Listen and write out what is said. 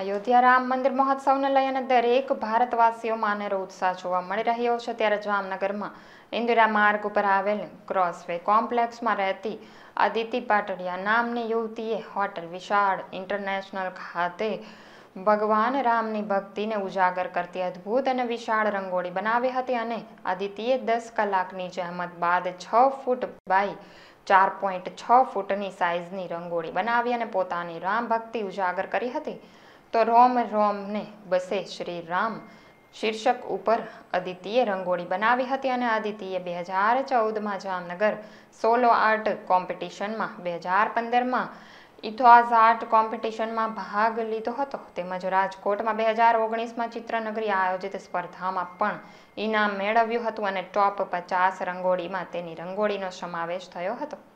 અયોધ્યા રામ મંદિર મહોત્સવને લઈને દરેક ભારતવાસીઓમાં અનેરો ઉત્સાહ જોવા મળી રહ્યો છે ત્યારે જામનગરમાં ઇન્દિરા માર્ગ ઉપર આવેલ ક્રોસવે કોમ્પ્લેક્સમાં રહેતી અદિતિ પાટડિયા નામની યુવતીએ હોટલ વિશાળ ઇન્ટરનેશનલ ખાતે ભગવાન રામની ભક્તિને ઉજાગર કરતી અદ્ભુત અને વિશાળ રંગોળી બનાવી હતી અને અદિતિએ દસ કલાકની જહેમત બાદ છ ફૂટ બાય ચાર પોઈન્ટ છ ફૂટની સાઇઝની રંગોળી બનાવી અને પોતાની રામ ભક્તિ ઉજાગર કરી હતી તો રોમ રોમને બસે શ્રી રામ શીર્ષક ઉપર અદિતિએ રંગોળી બનાવી હતી અને અદિતિએ બે હજાર ચૌદમાં જામનગર સોલો આર્ટ કોમ્પિટિશનમાં બે હજાર પંદરમાં ઇથોઝ આર્ટ કોમ્પિટિશનમાં ભાગ લીધો હતો તેમજ રાજકોટમાં બે હજાર ઓગણીસમાં ચિત્રનગરી આયોજિત સ્પર્ધામાં પણ ઇનામ મેળવ્યું હતું અને ટોપ પચાસ રંગોળીમાં તેની રંગોળીનો સમાવેશ થયો હતો